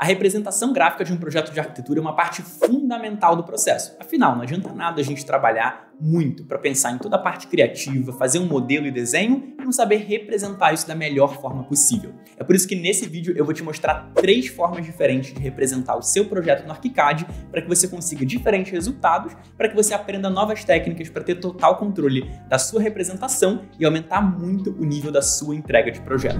A representação gráfica de um projeto de arquitetura é uma parte fundamental do processo. Afinal, não adianta nada a gente trabalhar muito para pensar em toda a parte criativa, fazer um modelo e desenho e não saber representar isso da melhor forma possível. É por isso que nesse vídeo eu vou te mostrar três formas diferentes de representar o seu projeto no ArchiCAD para que você consiga diferentes resultados, para que você aprenda novas técnicas para ter total controle da sua representação e aumentar muito o nível da sua entrega de projeto.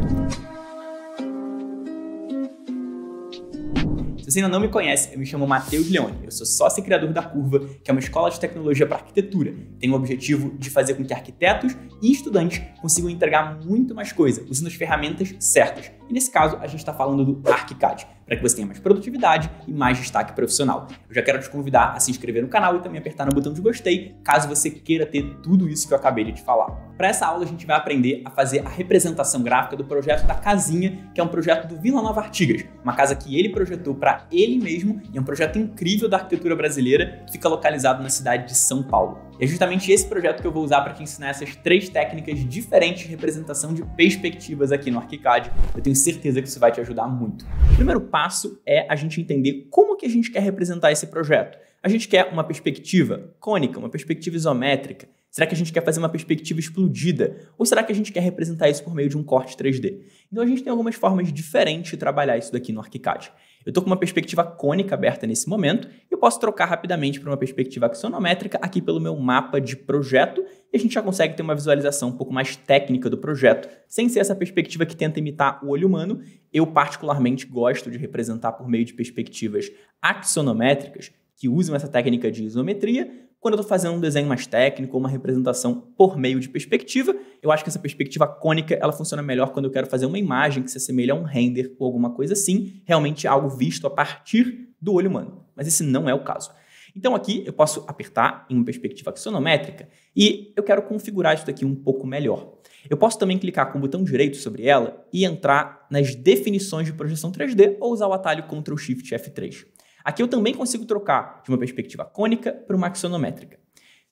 Se você ainda não me conhece, eu me chamo Matheus Leone, eu sou sócio e criador da Curva, que é uma escola de tecnologia para arquitetura. Tem o objetivo de fazer com que arquitetos e estudantes consigam entregar muito mais coisa, usando as ferramentas certas e nesse caso, a gente está falando do ArcCAD para que você tenha mais produtividade e mais destaque profissional. Eu já quero te convidar a se inscrever no canal e também apertar no botão de gostei, caso você queira ter tudo isso que eu acabei de te falar. Para essa aula, a gente vai aprender a fazer a representação gráfica do projeto da Casinha, que é um projeto do Vila Nova Artigas, uma casa que ele projetou para ele mesmo e é um projeto incrível da arquitetura brasileira que fica localizado na cidade de São Paulo. é justamente esse projeto que eu vou usar para te ensinar essas três técnicas diferentes de representação de perspectivas aqui no ArchiCAD. Eu tenho certeza que isso vai te ajudar muito. O primeiro passo é a gente entender como que a gente quer representar esse projeto. A gente quer uma perspectiva cônica, uma perspectiva isométrica. Será que a gente quer fazer uma perspectiva explodida? Ou será que a gente quer representar isso por meio de um corte 3D? Então a gente tem algumas formas diferentes de trabalhar isso daqui no ArchiCAD. Eu estou com uma perspectiva cônica aberta nesse momento e eu posso trocar rapidamente para uma perspectiva axonométrica aqui pelo meu mapa de projeto e a gente já consegue ter uma visualização um pouco mais técnica do projeto, sem ser essa perspectiva que tenta imitar o olho humano. Eu particularmente gosto de representar por meio de perspectivas axonométricas que usam essa técnica de isometria, quando eu estou fazendo um desenho mais técnico, uma representação por meio de perspectiva, eu acho que essa perspectiva cônica ela funciona melhor quando eu quero fazer uma imagem que se assemelha a um render ou alguma coisa assim, realmente algo visto a partir do olho humano. Mas esse não é o caso. Então aqui eu posso apertar em uma perspectiva axonométrica e eu quero configurar isso daqui um pouco melhor. Eu posso também clicar com o botão direito sobre ela e entrar nas definições de projeção 3D ou usar o atalho Ctrl Shift F3. Aqui eu também consigo trocar de uma perspectiva cônica para uma axonométrica.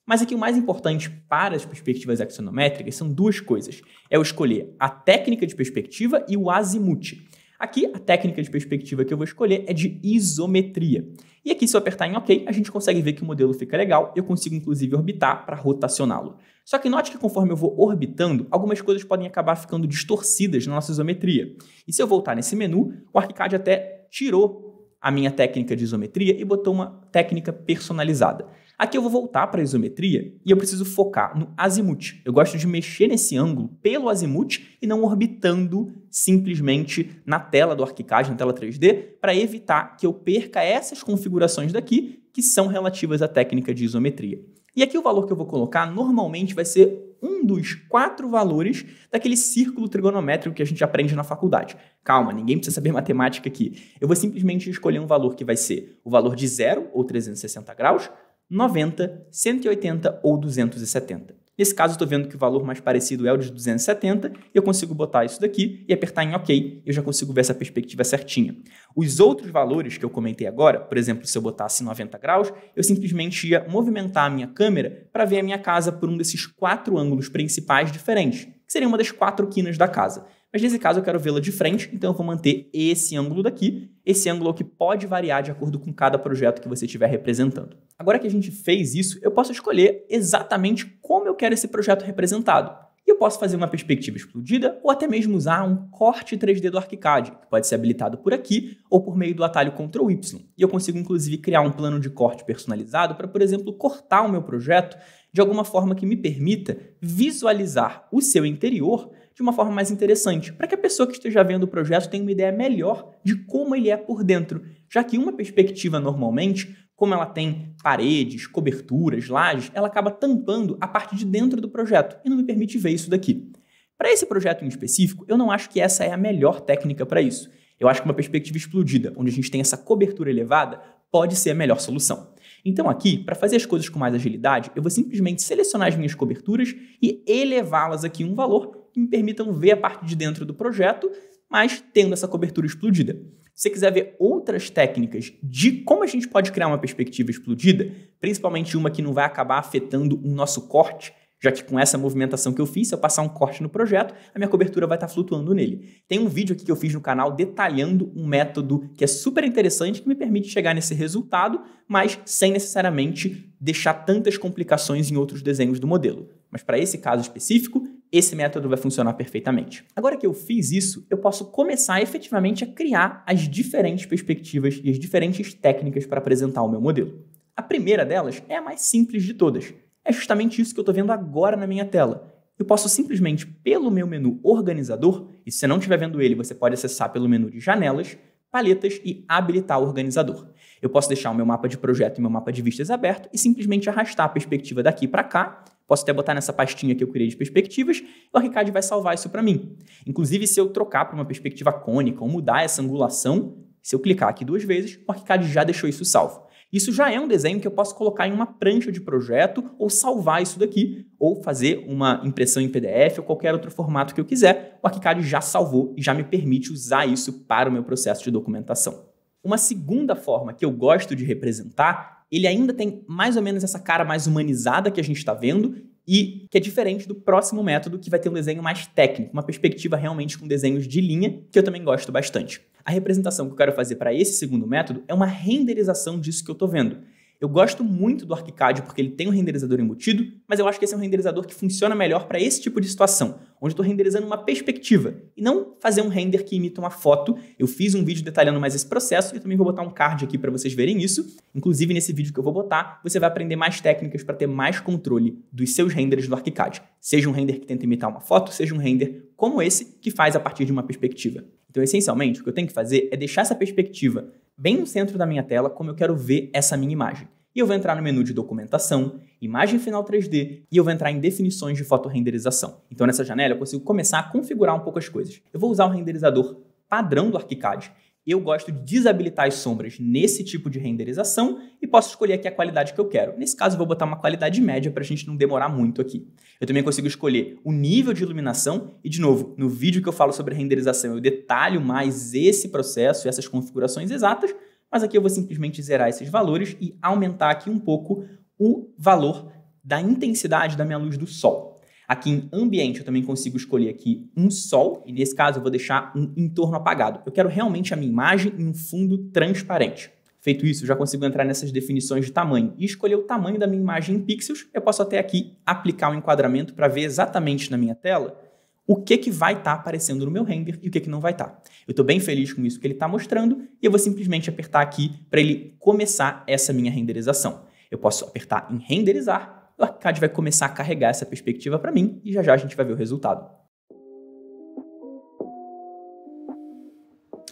Mas aqui o mais importante para as perspectivas axonométricas são duas coisas. É eu escolher a técnica de perspectiva e o azimuth. Aqui, a técnica de perspectiva que eu vou escolher é de isometria. E aqui, se eu apertar em OK, a gente consegue ver que o modelo fica legal, eu consigo inclusive orbitar para rotacioná-lo. Só que note que conforme eu vou orbitando, algumas coisas podem acabar ficando distorcidas na nossa isometria. E se eu voltar nesse menu, o ArchiCAD até tirou a minha técnica de isometria e botou uma técnica personalizada. Aqui eu vou voltar para a isometria e eu preciso focar no azimuth. Eu gosto de mexer nesse ângulo pelo azimuth e não orbitando simplesmente na tela do ArchiCAD, na tela 3D, para evitar que eu perca essas configurações daqui que são relativas à técnica de isometria. E aqui o valor que eu vou colocar normalmente vai ser um dos quatro valores daquele círculo trigonométrico que a gente aprende na faculdade. Calma, ninguém precisa saber matemática aqui. Eu vou simplesmente escolher um valor que vai ser o valor de zero, ou 360 graus, 90, 180 ou 270. Nesse caso, estou vendo que o valor mais parecido é o de 270, eu consigo botar isso daqui e apertar em OK, eu já consigo ver essa perspectiva certinha. Os outros valores que eu comentei agora, por exemplo, se eu botasse 90 graus, eu simplesmente ia movimentar a minha câmera para ver a minha casa por um desses quatro ângulos principais diferentes que seria uma das quatro quinas da casa. Mas nesse caso eu quero vê-la de frente, então eu vou manter esse ângulo daqui, esse ângulo é que pode variar de acordo com cada projeto que você estiver representando. Agora que a gente fez isso, eu posso escolher exatamente como eu quero esse projeto representado. E eu posso fazer uma perspectiva explodida ou até mesmo usar um corte 3D do ArchiCAD, que pode ser habilitado por aqui ou por meio do atalho Ctrl Y. E eu consigo inclusive criar um plano de corte personalizado para, por exemplo, cortar o meu projeto de alguma forma que me permita visualizar o seu interior de uma forma mais interessante, para que a pessoa que esteja vendo o projeto tenha uma ideia melhor de como ele é por dentro, já que uma perspectiva normalmente como ela tem paredes, coberturas, lajes, ela acaba tampando a parte de dentro do projeto e não me permite ver isso daqui. Para esse projeto em específico, eu não acho que essa é a melhor técnica para isso. Eu acho que uma perspectiva explodida, onde a gente tem essa cobertura elevada, pode ser a melhor solução. Então, aqui, para fazer as coisas com mais agilidade, eu vou simplesmente selecionar as minhas coberturas e elevá-las aqui um valor que me permitam ver a parte de dentro do projeto, mas tendo essa cobertura explodida. Se você quiser ver outras técnicas de como a gente pode criar uma perspectiva explodida, principalmente uma que não vai acabar afetando o nosso corte, já que com essa movimentação que eu fiz, se eu passar um corte no projeto, a minha cobertura vai estar tá flutuando nele. Tem um vídeo aqui que eu fiz no canal detalhando um método que é super interessante, que me permite chegar nesse resultado, mas sem necessariamente deixar tantas complicações em outros desenhos do modelo. Mas para esse caso específico, esse método vai funcionar perfeitamente. Agora que eu fiz isso, eu posso começar efetivamente a criar as diferentes perspectivas e as diferentes técnicas para apresentar o meu modelo. A primeira delas é a mais simples de todas, é justamente isso que eu estou vendo agora na minha tela. Eu posso simplesmente, pelo meu menu organizador, e se você não estiver vendo ele, você pode acessar pelo menu de janelas, paletas e habilitar o organizador. Eu posso deixar o meu mapa de projeto e meu mapa de vistas aberto e simplesmente arrastar a perspectiva daqui para cá. Posso até botar nessa pastinha que eu criei de perspectivas, e o Arcade vai salvar isso para mim. Inclusive, se eu trocar para uma perspectiva cônica ou mudar essa angulação, se eu clicar aqui duas vezes, o Arcade já deixou isso salvo. Isso já é um desenho que eu posso colocar em uma prancha de projeto ou salvar isso daqui, ou fazer uma impressão em PDF ou qualquer outro formato que eu quiser. O ArchiCAD já salvou e já me permite usar isso para o meu processo de documentação. Uma segunda forma que eu gosto de representar, ele ainda tem mais ou menos essa cara mais humanizada que a gente está vendo e que é diferente do próximo método que vai ter um desenho mais técnico, uma perspectiva realmente com desenhos de linha, que eu também gosto bastante a representação que eu quero fazer para esse segundo método é uma renderização disso que eu estou vendo. Eu gosto muito do ArchiCAD porque ele tem um renderizador embutido, mas eu acho que esse é um renderizador que funciona melhor para esse tipo de situação, onde eu estou renderizando uma perspectiva e não fazer um render que imita uma foto. Eu fiz um vídeo detalhando mais esse processo e também vou botar um card aqui para vocês verem isso. Inclusive, nesse vídeo que eu vou botar, você vai aprender mais técnicas para ter mais controle dos seus renders do ArchiCAD. Seja um render que tenta imitar uma foto, seja um render como esse que faz a partir de uma perspectiva. Então, essencialmente, o que eu tenho que fazer é deixar essa perspectiva bem no centro da minha tela como eu quero ver essa minha imagem. E eu vou entrar no menu de documentação, imagem final 3D e eu vou entrar em definições de fotorenderização. Então nessa janela eu consigo começar a configurar um pouco as coisas. Eu vou usar o renderizador padrão do ArchiCAD eu gosto de desabilitar as sombras nesse tipo de renderização e posso escolher aqui a qualidade que eu quero. Nesse caso, eu vou botar uma qualidade média para a gente não demorar muito aqui. Eu também consigo escolher o nível de iluminação e, de novo, no vídeo que eu falo sobre renderização, eu detalho mais esse processo e essas configurações exatas, mas aqui eu vou simplesmente zerar esses valores e aumentar aqui um pouco o valor da intensidade da minha luz do sol. Aqui em ambiente, eu também consigo escolher aqui um sol, e nesse caso eu vou deixar um entorno apagado. Eu quero realmente a minha imagem em um fundo transparente. Feito isso, eu já consigo entrar nessas definições de tamanho e escolher o tamanho da minha imagem em pixels. Eu posso até aqui aplicar o um enquadramento para ver exatamente na minha tela o que, que vai estar tá aparecendo no meu render e o que, que não vai estar. Tá. Eu estou bem feliz com isso que ele está mostrando e eu vou simplesmente apertar aqui para ele começar essa minha renderização. Eu posso apertar em renderizar o ArchiCAD vai começar a carregar essa perspectiva para mim e já já a gente vai ver o resultado.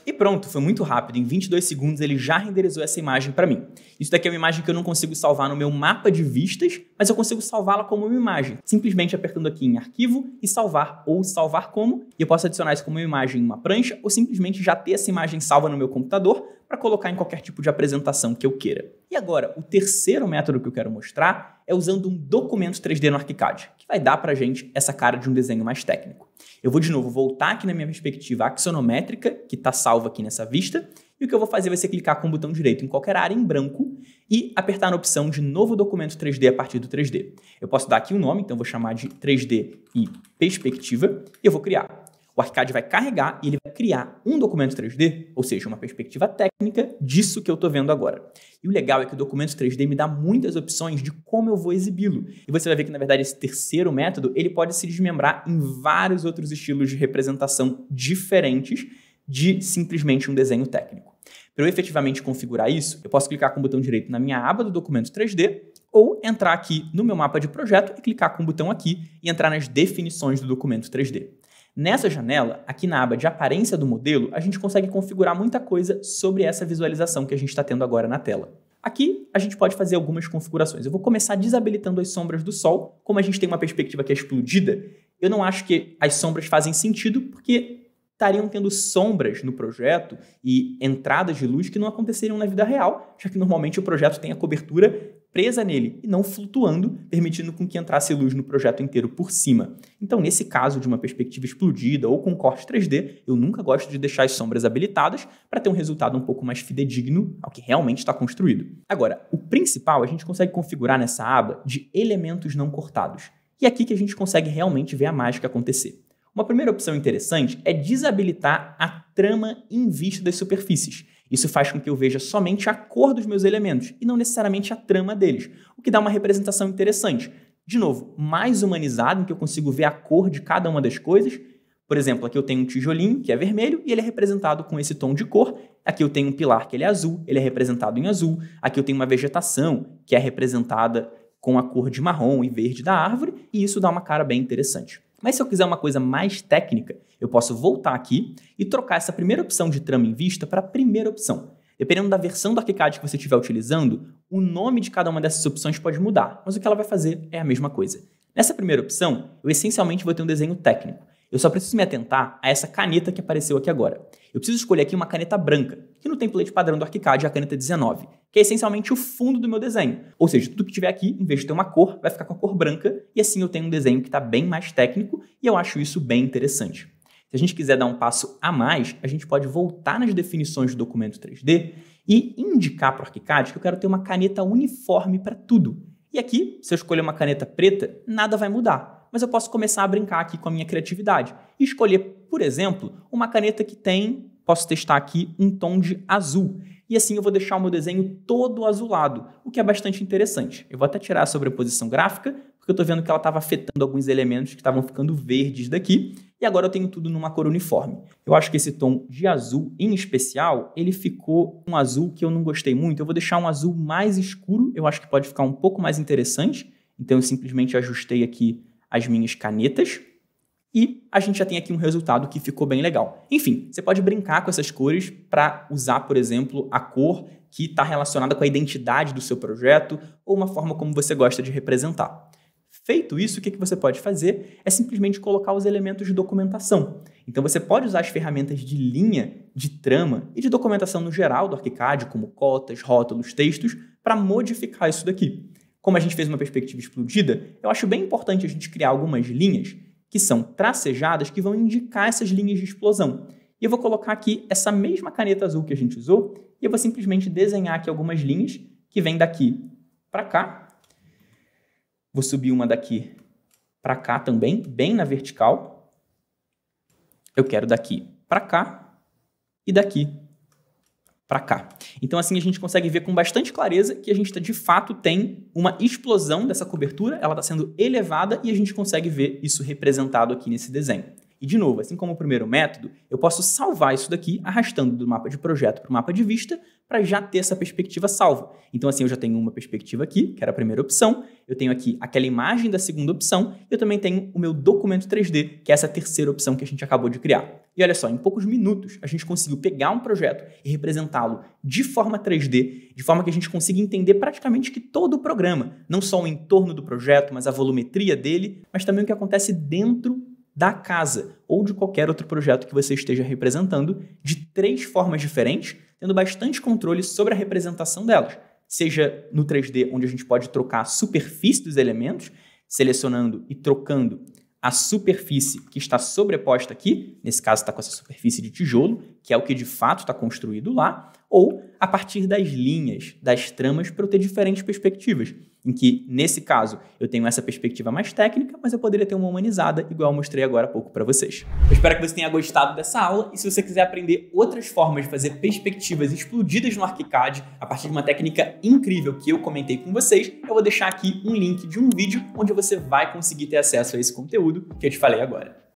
E pronto, foi muito rápido. Em 22 segundos ele já renderizou essa imagem para mim. Isso daqui é uma imagem que eu não consigo salvar no meu mapa de vistas, mas eu consigo salvá-la como uma imagem, simplesmente apertando aqui em arquivo e salvar ou salvar como, e eu posso adicionar isso como uma imagem em uma prancha ou simplesmente já ter essa imagem salva no meu computador para colocar em qualquer tipo de apresentação que eu queira. E agora, o terceiro método que eu quero mostrar é usando um documento 3D no ArchiCAD, que vai dar para a gente essa cara de um desenho mais técnico. Eu vou de novo voltar aqui na minha perspectiva axonométrica, que está salva aqui nessa vista, e o que eu vou fazer vai ser clicar com o botão direito em qualquer área em branco e apertar na opção de novo documento 3D a partir do 3D. Eu posso dar aqui um nome, então vou chamar de 3D e perspectiva, e eu vou criar. O Arcade vai carregar e ele vai criar um documento 3D, ou seja, uma perspectiva técnica disso que eu estou vendo agora. E o legal é que o documento 3D me dá muitas opções de como eu vou exibi-lo. E você vai ver que, na verdade, esse terceiro método ele pode se desmembrar em vários outros estilos de representação diferentes de simplesmente um desenho técnico. Para eu efetivamente configurar isso, eu posso clicar com o botão direito na minha aba do documento 3D ou entrar aqui no meu mapa de projeto e clicar com o botão aqui e entrar nas definições do documento 3D. Nessa janela, aqui na aba de aparência do modelo, a gente consegue configurar muita coisa sobre essa visualização que a gente está tendo agora na tela. Aqui a gente pode fazer algumas configurações. Eu vou começar desabilitando as sombras do sol. Como a gente tem uma perspectiva que é explodida, eu não acho que as sombras fazem sentido, porque estariam tendo sombras no projeto e entradas de luz que não aconteceriam na vida real, já que normalmente o projeto tem a cobertura presa nele e não flutuando, permitindo com que entrasse luz no projeto inteiro por cima. Então, nesse caso de uma perspectiva explodida ou com corte 3D, eu nunca gosto de deixar as sombras habilitadas para ter um resultado um pouco mais fidedigno ao que realmente está construído. Agora, o principal a gente consegue configurar nessa aba de elementos não cortados. E é aqui que a gente consegue realmente ver a mágica acontecer. Uma primeira opção interessante é desabilitar a trama em vista das superfícies. Isso faz com que eu veja somente a cor dos meus elementos e não necessariamente a trama deles, o que dá uma representação interessante. De novo, mais humanizado, em que eu consigo ver a cor de cada uma das coisas. Por exemplo, aqui eu tenho um tijolinho que é vermelho e ele é representado com esse tom de cor. Aqui eu tenho um pilar que ele é azul, ele é representado em azul. Aqui eu tenho uma vegetação que é representada com a cor de marrom e verde da árvore, e isso dá uma cara bem interessante. Mas se eu quiser uma coisa mais técnica, eu posso voltar aqui e trocar essa primeira opção de trama em vista para a primeira opção. Dependendo da versão do ArchiCAD que você estiver utilizando, o nome de cada uma dessas opções pode mudar, mas o que ela vai fazer é a mesma coisa. Nessa primeira opção, eu essencialmente vou ter um desenho técnico. Eu só preciso me atentar a essa caneta que apareceu aqui agora. Eu preciso escolher aqui uma caneta branca e no template padrão do ArchiCAD a caneta 19, é que é essencialmente o fundo do meu desenho. Ou seja, tudo que tiver aqui, em vez de ter uma cor, vai ficar com a cor branca, e assim eu tenho um desenho que está bem mais técnico, e eu acho isso bem interessante. Se a gente quiser dar um passo a mais, a gente pode voltar nas definições do documento 3D e indicar para o ArchiCAD que eu quero ter uma caneta uniforme para tudo. E aqui, se eu escolher uma caneta preta, nada vai mudar, mas eu posso começar a brincar aqui com a minha criatividade e escolher, por exemplo, uma caneta que tem posso testar aqui um tom de azul. E assim eu vou deixar o meu desenho todo azulado, o que é bastante interessante. Eu vou até tirar a sobreposição gráfica, porque eu estou vendo que ela estava afetando alguns elementos que estavam ficando verdes daqui, e agora eu tenho tudo numa cor uniforme. Eu acho que esse tom de azul, em especial, ele ficou um azul que eu não gostei muito. Eu vou deixar um azul mais escuro, eu acho que pode ficar um pouco mais interessante. Então eu simplesmente ajustei aqui as minhas canetas, e a gente já tem aqui um resultado que ficou bem legal. Enfim, você pode brincar com essas cores para usar, por exemplo, a cor que está relacionada com a identidade do seu projeto ou uma forma como você gosta de representar. Feito isso, o que você pode fazer é simplesmente colocar os elementos de documentação. Então você pode usar as ferramentas de linha, de trama e de documentação no geral do ArchiCAD, como cotas, rótulos, textos, para modificar isso daqui. Como a gente fez uma perspectiva explodida, eu acho bem importante a gente criar algumas linhas que são tracejadas que vão indicar essas linhas de explosão. E eu vou colocar aqui essa mesma caneta azul que a gente usou e eu vou simplesmente desenhar aqui algumas linhas que vêm daqui para cá. Vou subir uma daqui para cá também, bem na vertical. Eu quero daqui para cá e daqui para cá. Então, assim, a gente consegue ver com bastante clareza que a gente, tá, de fato, tem uma explosão dessa cobertura, ela está sendo elevada e a gente consegue ver isso representado aqui nesse desenho. E de novo, assim como o primeiro método, eu posso salvar isso daqui arrastando do mapa de projeto para o mapa de vista para já ter essa perspectiva salva. Então assim, eu já tenho uma perspectiva aqui, que era a primeira opção, eu tenho aqui aquela imagem da segunda opção, e eu também tenho o meu documento 3D, que é essa terceira opção que a gente acabou de criar. E olha só, em poucos minutos a gente conseguiu pegar um projeto e representá-lo de forma 3D, de forma que a gente consiga entender praticamente que todo o programa, não só o entorno do projeto, mas a volumetria dele, mas também o que acontece dentro da casa ou de qualquer outro projeto que você esteja representando de três formas diferentes, tendo bastante controle sobre a representação delas. Seja no 3D, onde a gente pode trocar a superfície dos elementos, selecionando e trocando a superfície que está sobreposta aqui, nesse caso está com essa superfície de tijolo, que é o que de fato está construído lá, ou a partir das linhas, das tramas, para eu ter diferentes perspectivas em que, nesse caso, eu tenho essa perspectiva mais técnica, mas eu poderia ter uma humanizada, igual eu mostrei agora há pouco para vocês. Eu espero que você tenha gostado dessa aula e se você quiser aprender outras formas de fazer perspectivas explodidas no ArchiCAD, a partir de uma técnica incrível que eu comentei com vocês, eu vou deixar aqui um link de um vídeo onde você vai conseguir ter acesso a esse conteúdo que eu te falei agora.